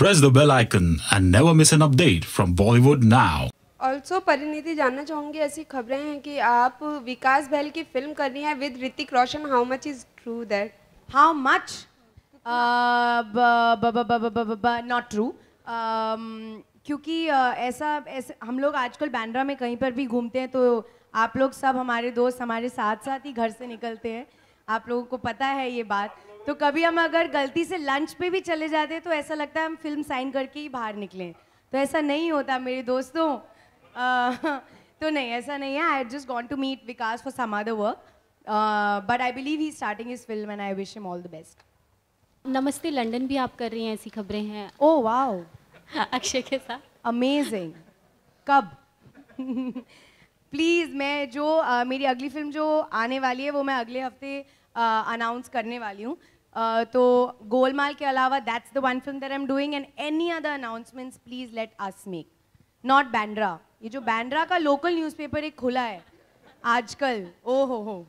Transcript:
press the bell icon and never miss an update from Bollywood now also Parineeti जानना चाहूंगी ऐसी खबरें हैं कि आप विकास बहल की फिल्म करनी है with Hrithik Roshan how much is true that how much not true क्योंकि uh, ऐसा ऐसे हम लोग आजकल बैंड्रा में कहीं पर भी घूमते हैं तो आप लोग सब हमारे दोस्त हमारे साथ साथ ही घर से निकलते हैं आप लोगों को पता है ये बात तो कभी हम अगर गलती से लंच पे भी चले जाते तो ऐसा लगता है हम फिल्म साइन करके ही बाहर निकले तो ऐसा नहीं होता मेरे दोस्तों आ, तो नहीं ऐसा नहीं है I just got to meet Vikas for some other work but I believe he starting is film and I wish him all the best Namaste London भी आप कर रही हैं ऐसी खबरें हैं ओ oh, वाओ अक्षय के साथ अमेजिंग कब प्लीज़ मैं जो uh, मेरी अगली फिल्म जो आने वाली है वो मैं अगले हफ्ते अनाउंस uh, करने वाली हूँ Uh, तो गोलमाल के अलावा that's the one film that I am doing and any other announcements please let us make not Bandra ये जो बैंड्रा का लोकल न्यूज़पेपर एक खुला है आजकल ओ हो हो